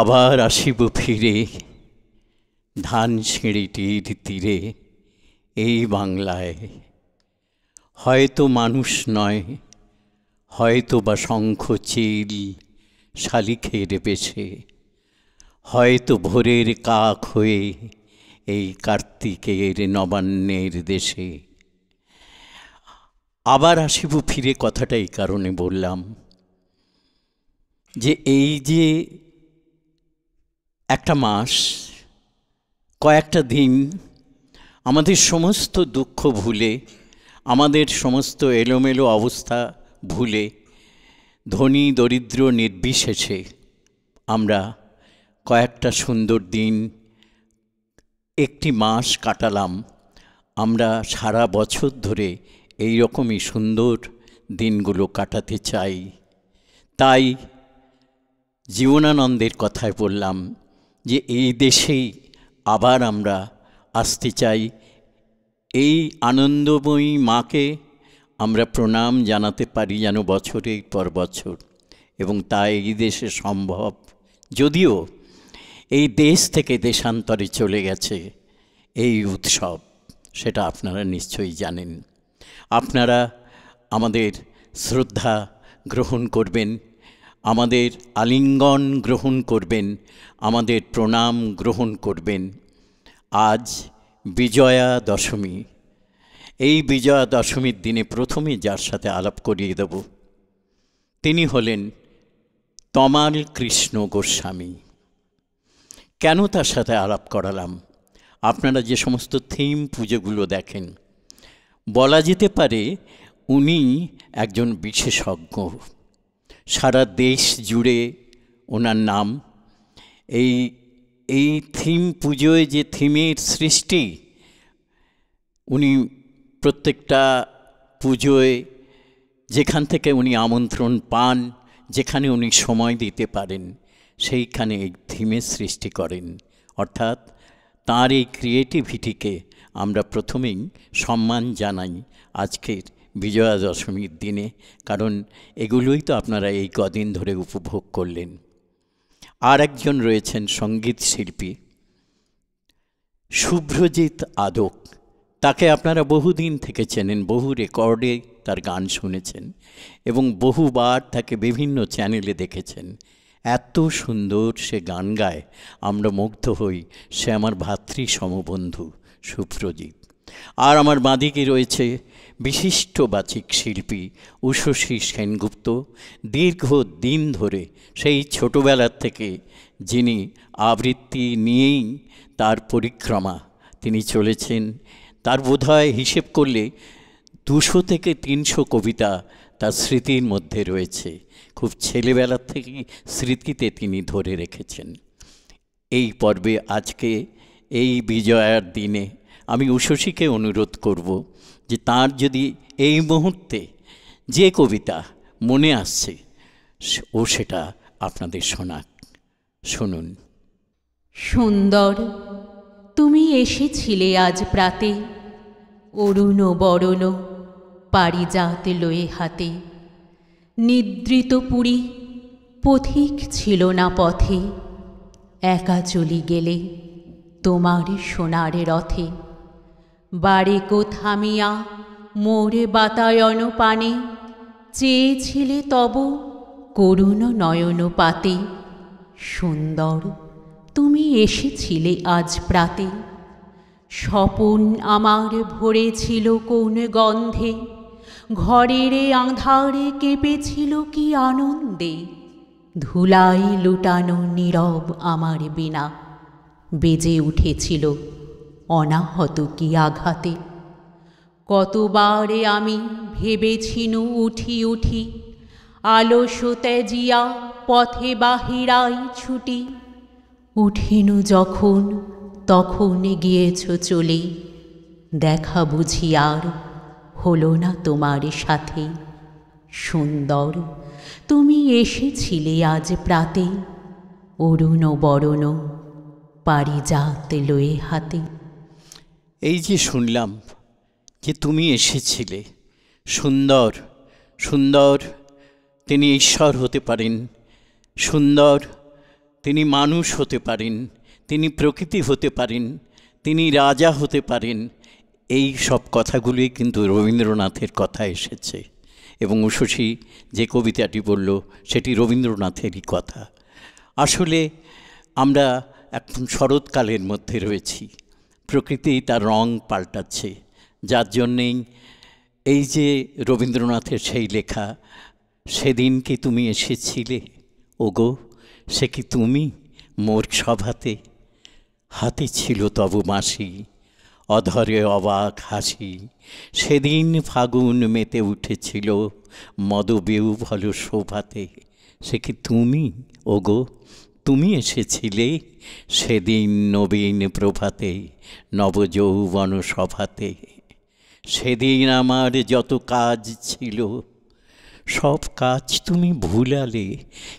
আবার আসিব ফিরে ধান সিঁড়িটির তীরে এই বাংলায় হয়তো মানুষ নয় হয়তো বা শঙ্খ চিল শালিখের রেপেছে হয়তো ভোরের কাক হয়ে এই কার্তিকের নবান্নের দেশে আবার আসিব ফিরে কথাটা এই কারণে বললাম যে এই যে একটা মাস কয়েকটা দিন আমাদের সমস্ত দুঃখ ভুলে আমাদের সমস্ত এলোমেলো অবস্থা ভুলে ধনী দরিদ্র নির্বিশেষে আমরা কয়েকটা সুন্দর দিন একটি মাস কাটালাম আমরা সারা বছর ধরে এই রকমই সুন্দর দিনগুলো কাটাতে চাই তাই জীবনানন্দের কথায় বললাম যে এই দেশেই আবার আমরা আসতে চাই এই আনন্দময়ী মাকে আমরা প্রণাম জানাতে পারি যেন বছরের পর বছর এবং তা এই দেশে সম্ভব যদিও এই দেশ থেকে দেশান্তরে চলে গেছে এই উৎসব সেটা আপনারা নিশ্চয়ই জানেন আপনারা আমাদের শ্রদ্ধা গ্রহণ করবেন আমাদের আলিঙ্গন গ্রহণ করবেন আমাদের প্রণাম গ্রহণ করবেন আজ বিজয়া দশমী এই বিজয়া দশমীর দিনে প্রথমে যার সাথে আলাপ করিয়ে দেব তিনি হলেন তমাল কৃষ্ণ গোস্বামী কেন তার সাথে আলাপ করালাম আপনারা যে সমস্ত থিম পুজোগুলো দেখেন বলা যেতে পারে উনি একজন বিশেষজ্ঞ সারা দেশ জুড়ে ওনার নাম এই এই থিম পুজোয় যে থিমের সৃষ্টি উনি প্রত্যেকটা পুজোয় যেখান থেকে উনি আমন্ত্রণ পান যেখানে উনি সময় দিতে পারেন সেইখানে এই থিমের সৃষ্টি করেন অর্থাৎ তার এই ক্রিয়েটিভিটিকে আমরা প্রথমেই সম্মান জানাই আজকের বিজয়া দশমীর দিনে কারণ এগুলোই তো আপনারা এই কদিন ধরে উপভোগ করলেন আর একজন রয়েছেন সঙ্গীত শিল্পী শুভ্রজিৎ আদক তাকে আপনারা বহুদিন থেকে চেনেন বহু রেকর্ডে তার গান শুনেছেন এবং বহুবার তাকে বিভিন্ন চ্যানেলে দেখেছেন এত সুন্দর সে গান গায় আমরা মুগ্ধ হই সে আমার ভাতৃ সমবন্ধু সুভ্রজিৎ আর আমার বাঁদিকে রয়েছে বিশিষ্ট বাচিক শিল্পী উষসী সেনগুপ্ত দীর্ঘ দিন ধরে সেই ছোটবেলার থেকে যিনি আবৃত্তি নিয়েই তার পরিক্রমা তিনি চলেছেন তার বোধহয় হিসেব করলে দুশো থেকে তিনশো কবিতা তার স্মৃতির মধ্যে রয়েছে খুব ছেলেবেলার থেকেই স্মৃতিতে তিনি ধরে রেখেছেন এই পর্বে আজকে এই বিজয়ার দিনে আমি উশসীকে অনুরোধ করব যে তার যদি এই মুহূর্তে যে কবিতা মনে আসছে ও সেটা আপনাদের শোনাক শুনুন সুন্দর তুমি এসেছিলে আজ প্রাতে অরুণ বরণ পারিজাত লয়ে হাতে নিদ্রিত পুরী পথিক ছিল না পথে একা চলি গেলে তোমার সোনার রথে কো থামিয়া মোরে বাতায়ন পানে চেয়েছিলে তব করুণ নয়ন পাতে সুন্দর তুমি এসেছিলে আজ প্রাতে স্বপন আমার ভরেছিল কোন গন্ধে ঘরের আঁধারে কেঁপেছিল কি আনন্দে ধুলাই লুটানো নীরব আমার বিনা বেজে উঠেছিল অনাহত কি আঘাতে কতবারে আমি ভেবেছিনু উঠি উঠি আলস ত্যাজিয়া পথে বাহিরাই ছুটি উঠিনু যখন তখন গিয়েছ চলে দেখা বুঝি আর হলো না তোমার সাথে সুন্দর তুমি এসেছিলে আজ প্রাতে অরুণ বরণ পারিজাত লয়ে হাতে এই যে শুনলাম যে তুমি এসেছিলে সুন্দর সুন্দর তিনি ঈশ্বর হতে পারেন সুন্দর তিনি মানুষ হতে পারেন তিনি প্রকৃতি হতে পারেন তিনি রাজা হতে পারেন এই সব কথাগুলি কিন্তু রবীন্দ্রনাথের কথা এসেছে এবং উশসী যে কবিতাটি বলল সেটি রবীন্দ্রনাথেরই কথা আসলে আমরা এখন শরৎকালের মধ্যে রয়েছি প্রকৃতি তার রং পাল্টাচ্ছে যার জন্যেই এই যে রবীন্দ্রনাথের সেই লেখা সেদিন কি তুমি এসেছিলে ওগো সে কি তুমি মোর সভাতে হাতে ছিল তব মাসি অধরে অবাক হাসি সেদিন ফাগুন মেতে উঠেছিল মদবেউ ভল শোভাতে সে কি তুমি ওগো তুমি এসেছিলে সেদিন নবীন প্রভাতে নবযৌবন সভাতে সেদিন আমার যত কাজ ছিল সব কাজ তুমি ভুলালে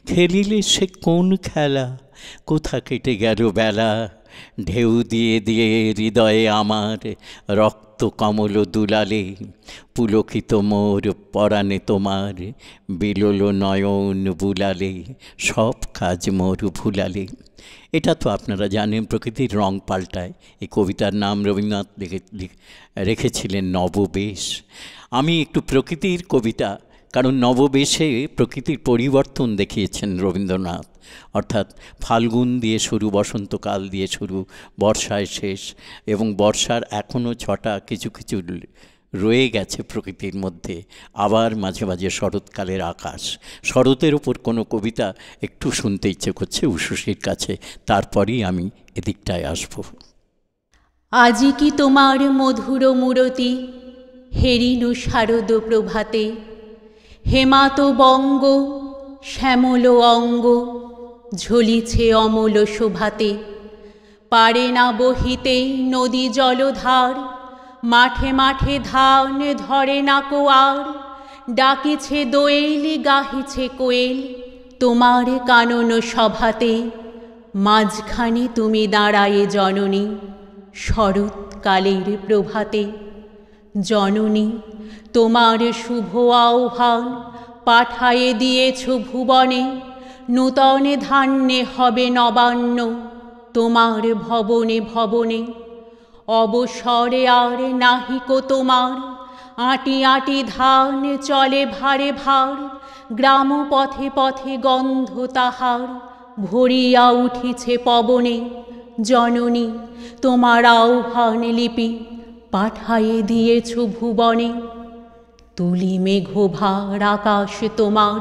খেলিলে সে কোন খেলা কোথা কেটে গেল বেলা ঢেউ দিয়ে দিয়ে হৃদয়ে আমার রক্ত কমল দুলালে পুলকিত মোর পরাণে তোমার বিলল নয়ন বুলালে সব কাজ মোর ভুলালে এটা তো আপনারা জানেন প্রকৃতির রং পাল্টায় এই কবিতার নাম রবীন্দ্রনাথ রেখেছিলেন নববেশ আমি একটু প্রকৃতির কবিতা কারণ নববেশে প্রকৃতির পরিবর্তন দেখিয়েছেন রবীন্দ্রনাথ অর্থাৎ ফাল্গুন দিয়ে শুরু বসন্তকাল দিয়ে শুরু বর্ষায় শেষ এবং বর্ষার এখনও ছটা কিছু কিছু রয়ে গেছে প্রকৃতির মধ্যে আবার মাঝে মাঝে শরৎকালের আকাশ শরতের ওপর কোনো কবিতা একটু শুনতে ইচ্ছে করছে উশুশির কাছে তারপরই আমি এদিকটায় আসব আজি কি তোমার মধুর মূরতি হেরিনু শারদ প্রভাতে হেমাত বঙ্গ শ্যামল অঙ্গ ঝলিছে অমল শোভাতে পারে না বহিতে নদী জলধার মাঠে মাঠে ধান ধরে না কোয়ার ডাকিছে দোয়েল গাহিছে কোয়েল তোমার কানন সভাতে মাঝখানে তুমি দাঁড়ায়ে জননী শরৎকালের প্রভাতে জননী তোমার শুভ আহ্বান পাঠায়ে দিয়েছ ভুবনে নূতনে ধান্যে হবে নবান্ন তোমার ভবনে ভবনে অবসরে আর নাহিকো তোমার আটি আটি ধান চলে ভারে ভার গ্রাম পথে পথে গন্ধ তাহার ভরিয়া উঠিছে পবনে জননী তোমার আহ্বান লিপি পাঠাইয়ে দিয়েছ ভুবনে তুলি ভার আকাশ তোমার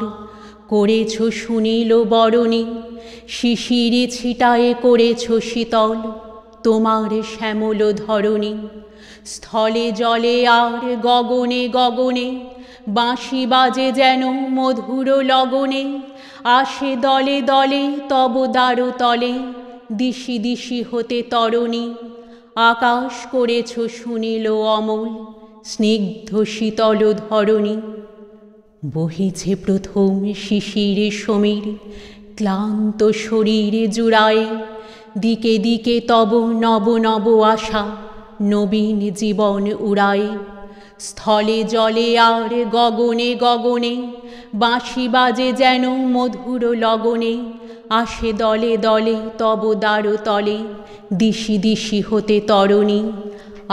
করেছ শুনিল বরণী শিশির ছিটায়ে করেছ শীতল তোমার শ্যামল ধরণী স্থলে জলে আর গগনে গগনে বাঁশি বাজে যেন মধুর লগনে আসে দলে দলে তব দারু তলে দিশি দিশি হতে তরণী আকাশ করেছ সুনীল অমল স্নিগ্ধ শীতল ধরণী বহেছে প্রথম শিশির সমীর ক্লান্ত শরীরে জুড়ায় দিকে দিকে তব নব নব আশা নবীন জীবন উড়ায় স্থলে জলে আর গগনে গগনে বাঁশি বাজে যেন মধুর লগনে আসে দলে দলে তব দ্বার তলে দিশি দিশি হতে তরণী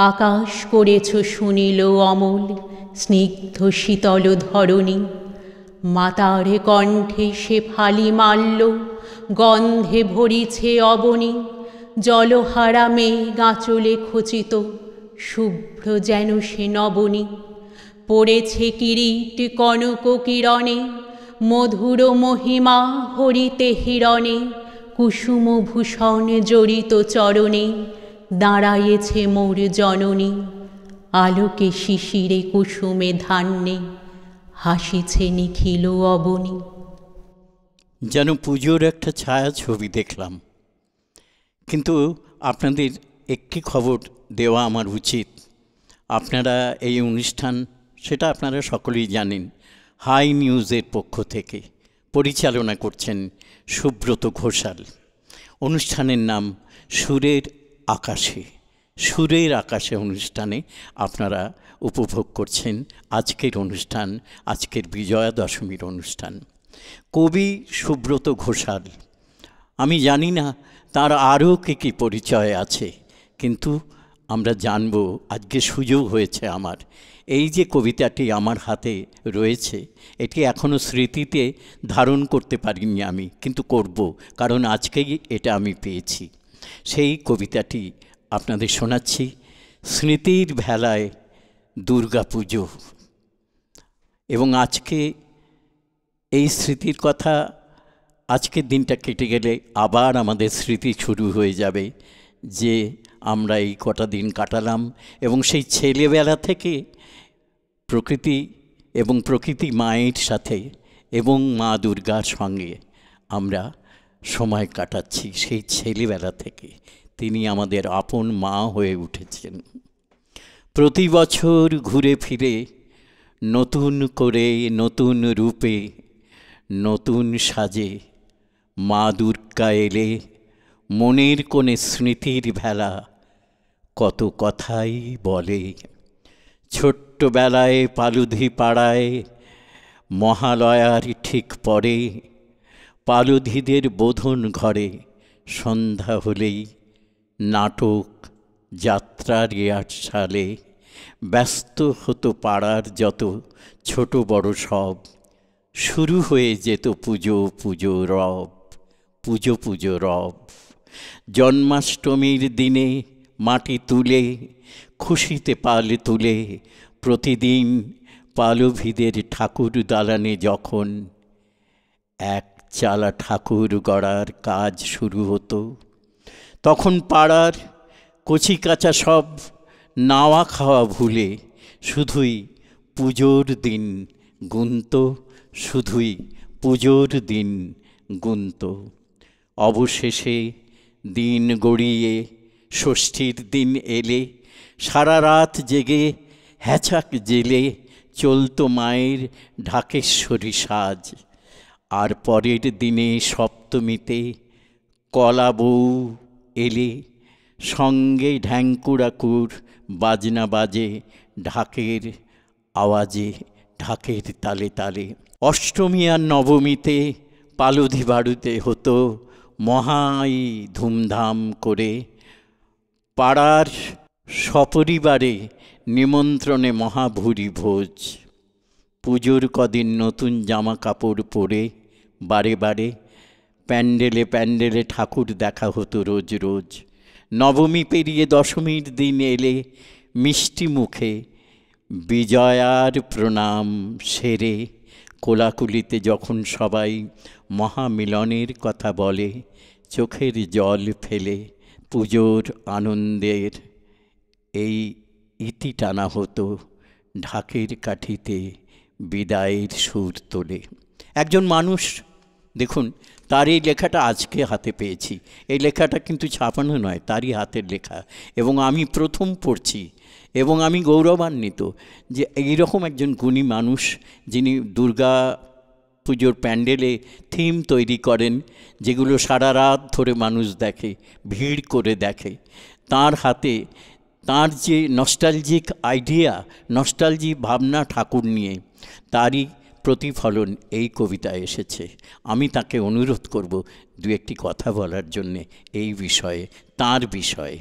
আকাশ করেছ শুনিল অমল স্নিগ্ধ শীতল ধরণী মাতার কণ্ঠে সে ফালি মারল গন্ধে ভরিছে অবনী জলহারা মেয়ে গাঁচলে খচিত শুভ্র যেন সে নবনী পড়েছে কিরিট কনক কিরণে মধুর মহিমা হরিতে হিরণে ভূষণ জড়িত চরণে দাঁড়াইয়েছে মোর জননী আলোকে শিশিরে কুসুমে ধান্যে হাসিছে নিখিল অবনী যেন পুজোর একটা ছায়া ছবি দেখলাম কিন্তু আপনাদের একটি খবর দেওয়া আমার উচিত আপনারা এই অনুষ্ঠান সেটা আপনারা সকলেই জানেন হাই নিউজের পক্ষ থেকে পরিচালনা করছেন সুব্রত ঘোষাল অনুষ্ঠানের নাম সুরের আকাশে সুরের আকাশে অনুষ্ঠানে আপনারা উপভোগ করছেন আজকের অনুষ্ঠান আজকের বিজয়া দশমীর অনুষ্ঠান কবি সুব্রত ঘোষাল আমি জানি না তার আরও কী কী পরিচয় আছে কিন্তু আমরা জানব আজকে সুযোগ হয়েছে আমার এই যে কবিতাটি আমার হাতে রয়েছে এটি এখনও স্মৃতিতে ধারণ করতে পারিনি আমি কিন্তু করব কারণ আজকেই এটা আমি পেয়েছি সেই কবিতাটি আপনাদের শোনাচ্ছি স্মৃতির ভেলায় দুর্গা পুজো এবং আজকে এই স্মৃতির কথা আজকের দিনটা কেটে গেলে আবার আমাদের স্মৃতি শুরু হয়ে যাবে যে আমরা এই কটা দিন কাটালাম এবং সেই ছেলেবেলা থেকে প্রকৃতি এবং প্রকৃতি মায়ের সাথে এবং মা দুর্গার সঙ্গে আমরা সময় কাটাচ্ছি সেই ছেলেবেলা থেকে তিনি আমাদের আপন মা হয়ে উঠেছেন প্রতি বছর ঘুরে ফিরে নতুন করে নতুন রূপে নতুন সাজে মা দুর্গা এলে মনের কোণে স্মৃতির ভেলা কত কথাই বলে ছোট্টবেলায় পালুধি পাড়ায় মহালয়ার ঠিক পরে পালুধিদের বোধন ঘরে সন্ধ্যা হলেই নাটক যাত্রার সালে ব্যস্ত হতো পাড়ার যত ছোট বড় সব শুরু হয়ে যেত পুজো পুজো রব পুজো পুজো রব জন্মাষ্টমীর দিনে মাটি তুলে খুশিতে পাল তুলে প্রতিদিন পালভিদের ঠাকুর দালানে যখন এক চালা ঠাকুর গড়ার কাজ শুরু হতো তখন পাড়ার কচিকাচা সব নাওয়া খাওয়া ভুলে শুধুই পুজোর দিন গুনত শুধুই পুজোর দিন গুনত অবশেষে দিন গড়িয়ে ষষ্ঠীর দিন এলে সারা রাত জেগে হ্যাচাক জেলে চলত মায়ের ঢাকেশ্বরী সাজ আর পরের দিনে সপ্তমীতে কলা বউ এলে সঙ্গে ঢ্যাঙ্কুড়াকুর বাজনা বাজে ঢাকের আওয়াজে ঢাকের তালে তালে অষ্টমী আর নবমীতে পালধি বাড়ুতে হতো মহাই ধুমধাম করে পাড়ার সপরিবারে নিমন্ত্রণে মহাভুরি ভোজ পুজোর কদিন নতুন জামা কাপড় পরে বারে বারে প্যান্ডেলে প্যান্ডেলে ঠাকুর দেখা হতো রোজ রোজ নবমী পেরিয়ে দশমীর দিন এলে মিষ্টি মুখে বিজয়ার প্রণাম সেরে কোলাকুলিতে যখন সবাই মহামিলনের কথা বলে চোখের জল ফেলে পুজোর আনন্দের এই ইতি টানা হতো ঢাকের কাঠিতে বিদায়ের সুর তোলে একজন মানুষ দেখুন তার এই লেখাটা আজকে হাতে পেয়েছি এই লেখাটা কিন্তু ছাপানো নয় তারই হাতের লেখা এবং আমি প্রথম পড়ছি এবং আমি গৌরবান্বিত যে এইরকম একজন গুণী মানুষ যিনি দুর্গা পুজোর প্যান্ডেলে থিম তৈরি করেন যেগুলো সারা রাত ধরে মানুষ দেখে ভিড় করে দেখে তার হাতে তার যে নস্টালজিক আইডিয়া নস্টালজি ভাবনা ঠাকুর নিয়ে তারই প্রতিফলন এই কবিতায় এসেছে আমি তাকে অনুরোধ করব দু একটি কথা বলার জন্যে এই বিষয়ে তার বিষয়ে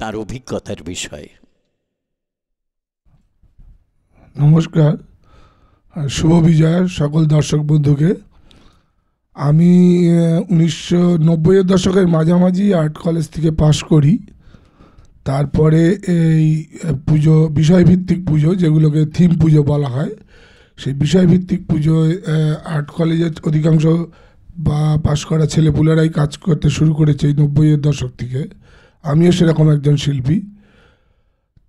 তার অভিজ্ঞতার বিষয়ে নমস্কার শুভ বিজয় সকল দর্শক বন্ধুকে আমি উনিশশো নব্বইয়ের দশকের মাঝামাঝি আর্ট কলেজ থেকে পাশ করি তারপরে এই পুজো বিষয়ভিত্তিক পুজো যেগুলোকে থিম পুজো বলা হয় সেই বিষয়ভিত্তিক পুজোয় আর্ট কলেজের অধিকাংশ বা পাশ করা ছেলেপুলেরাই কাজ করতে শুরু করেছে এই নব্বইয়ের দশক থেকে আমিও সেরকম একজন শিল্পী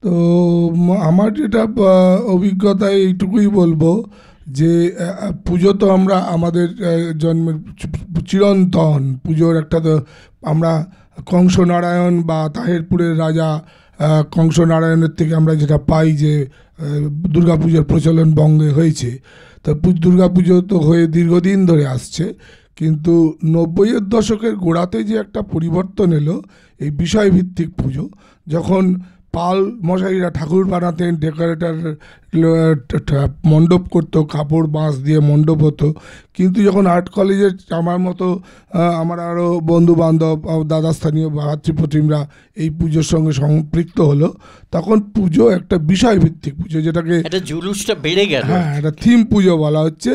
তো আমার যেটা অভিজ্ঞতায় এইটুকুই বলবো যে পুজো তো আমরা আমাদের জন্মের চিরন্তন পুজোর একটা তো আমরা কংসনারায়ণ বা তাহেরপুরের রাজা কংসনারায়ণের থেকে আমরা যেটা পাই যে দুর্গাপুজোর প্রচলন বঙ্গে হয়েছে তো দুর্গাপুজো তো হয়ে দীর্ঘদিন ধরে আসছে কিন্তু নব্বইয়ের দশকের গোড়াতে যে একটা পরিবর্তন এলো এই বিষয়ভিত্তিক পুজো যখন পাল মশাইরা ঠাকুর বানাতেন ডেকোরেটার মণ্ডপ করতো কাপড় বাঁশ দিয়ে মণ্ডপ হতো কিন্তু যখন আর্ট কলেজে আমার মতো আমার আরও বন্ধু বান্ধব দাদা স্থানীয় ভাতৃপ্রতিমরা এই পুজোর সঙ্গে সম্পৃক্ত হলো তখন পুজো একটা বিষয়ভিত্তিক পুজো যেটাকে জুলুসটা বেড়ে গেল হ্যাঁ একটা থিম পুজো বলা হচ্ছে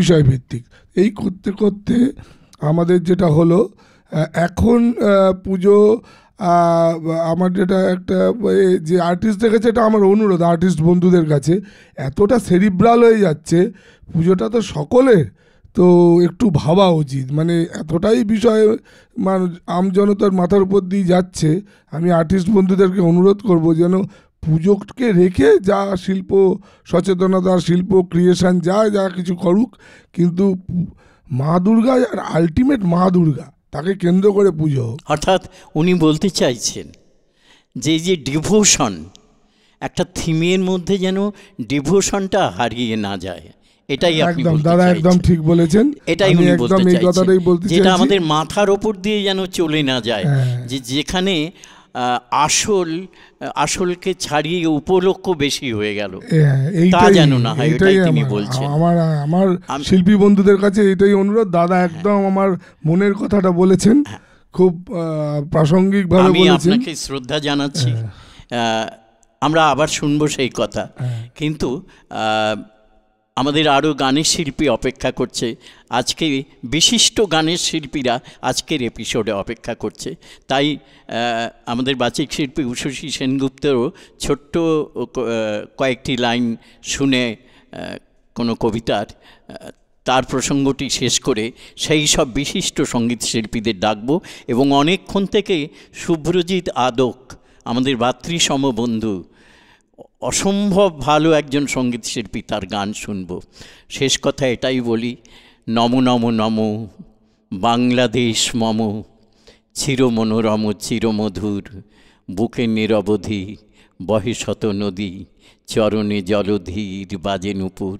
বিষয়ভিত্তিক এই করতে করতে আমাদের যেটা হলো এখন পুজো আমার যেটা একটা যে আর্টিস্টের কাছে এটা আমার অনুরোধ আর্টিস্ট বন্ধুদের কাছে এতটা সেরিব্রাল হয়ে যাচ্ছে পুজোটা তো সকলের তো একটু ভাবা উচিত মানে এতটাই বিষয় মানুষ আমজনতার মাথার উপর দিয়ে যাচ্ছে আমি আর্টিস্ট বন্ধুদেরকে অনুরোধ করব যেন পুজোকে রেখে যা শিল্প সচেতনতা শিল্প ক্রিয়েশন যা যা কিছু করুক কিন্তু মা দুর্গা আর আলটিমেট মা দুর্গা তাকে কেন্দ্র করে পুজো অর্থাৎ উনি বলতে চাইছেন যে যে ডিভোশন একটা থিমের মধ্যে যেন ডিভোশনটা হারিয়ে না যায় এটাই একদম দাদা একদম ঠিক বলেছেন এটাই উনি বলতে চাইছেন যেটা আমাদের মাথার ওপর দিয়ে যেন চলে না যায় হ্যাঁ। যে যেখানে আসল আসলকে ছাড়িয়ে উপলক্ষ বেশি হয়ে গেল হ্যাঁ, তা যেন না হয় এটাই তিনি বলছেন আমার আমার শিল্পী বন্ধুদের কাছে এটাই অনুরোধ দাদা হ্যাঁ। একদম আমার মনের কথাটা বলেছেন হ্যাঁ। খুব প্রাসঙ্গিকভাবে আমি আপনাকে শ্রদ্ধা জানাচ্ছি আমরা আবার শুনবো সেই কথা কিন্তু আমাদের আরও গানের শিল্পী অপেক্ষা করছে আজকে বিশিষ্ট গানের শিল্পীরা আজকের এপিসোডে অপেক্ষা করছে তাই আমাদের বাচিক শিল্পী উষসী সেনগুপ্তেরও ছোট্ট কয়েকটি লাইন শুনে কোনো কবিতার তার প্রসঙ্গটি শেষ করে সেই সব বিশিষ্ট সঙ্গীত শিল্পীদের ডাকব এবং অনেকক্ষণ থেকে শুভ্রজিৎ আদক আমাদের ভাতৃসম বন্ধু অসম্ভব ভালো একজন সঙ্গীত শিল্পী তার গান শুনব শেষ কথা এটাই বলি নম নম নম বাংলাদেশ মম চিরমনোরম চিরমধুর বুকে নিরবধি বহিষত নদী চরণে জলধীর বাজে নুপুর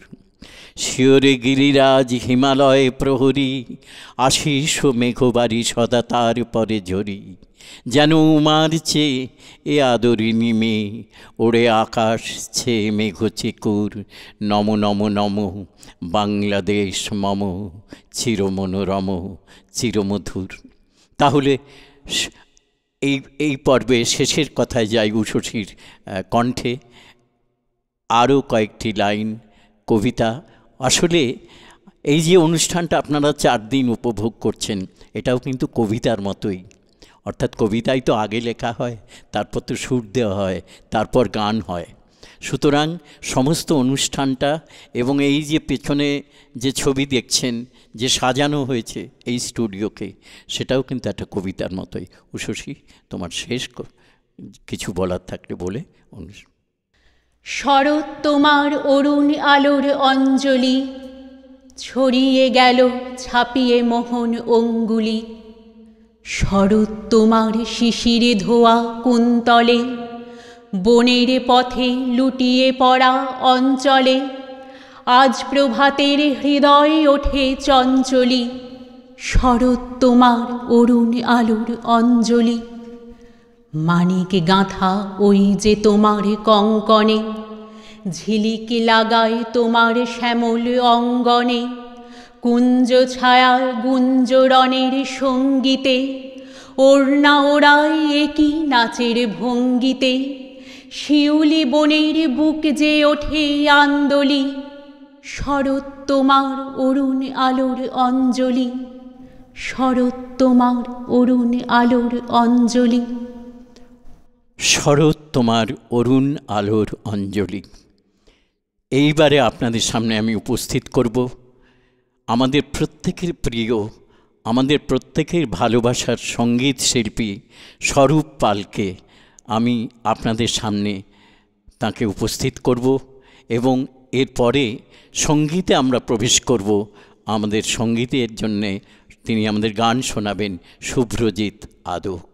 শিওরে গিরিরাজ হিমালয় প্রহরী আশিস মেঘবাড়ি সদা তার পরে ঝরি যেন উমার চেয়ে এ আদরিণী মে ওড়ে আকাশ ছে মেঘ চিকুর নম নম নম বাংলাদেশ মম চিরমনোরম চিরমধুর তাহলে এই এই পর্বে শেষের কথায় যাই উষসীর কণ্ঠে আরও কয়েকটি লাইন কবিতা আসলে এই যে অনুষ্ঠানটা আপনারা চার দিন উপভোগ করছেন এটাও কিন্তু কবিতার মতোই অর্থাৎ কবিতাই তো আগে লেখা হয় তারপর তো সুর দেওয়া হয় তারপর গান হয় সুতরাং সমস্ত অনুষ্ঠানটা এবং এই যে পেছনে যে ছবি দেখছেন যে সাজানো হয়েছে এই স্টুডিওকে সেটাও কিন্তু একটা কবিতার মতোই উশসী তোমার শেষ কিছু বলার থাকলে বলে অনুষ্ঠান শরৎ তোমার অরুণ আলোর অঞ্জলি ছড়িয়ে গেল ছাপিয়ে মোহন অঙ্গুলি শরৎ তোমার শিশিরে ধোয়া কুন্তলে বনের পথে লুটিয়ে পড়া অঞ্চলে আজ প্রভাতের হৃদয়ে ওঠে চঞ্চলি শরৎ তোমার অরুণ আলোর অঞ্জলি মানিক গাঁথা ওই যে তোমার কঙ্কনে ঝিলিকি লাগায় তোমার শ্যামল অঙ্গনে কুঞ্জ ছায়ার গুঞ্জরণের সঙ্গীতে ওড়না ওড়াই একই নাচের ভঙ্গিতে শিউলি বনের বুক যে ওঠে আন্দোলি শরৎ তোমার অরুণ আলোর অঞ্জলি শরৎ তোমার অরুণ আলোর অঞ্জলি শরৎ তোমার অরুণ আলোর অঞ্জলি এইবারে আপনাদের সামনে আমি উপস্থিত করব আমাদের প্রত্যেকের প্রিয় আমাদের প্রত্যেকের ভালোবাসার সঙ্গীত শিল্পী স্বরূপ পালকে আমি আপনাদের সামনে তাকে উপস্থিত করব এবং এরপরে সঙ্গীতে আমরা প্রবেশ করব আমাদের সঙ্গীতের জন্যে তিনি আমাদের গান শোনাবেন শুভ্রজিৎ আদক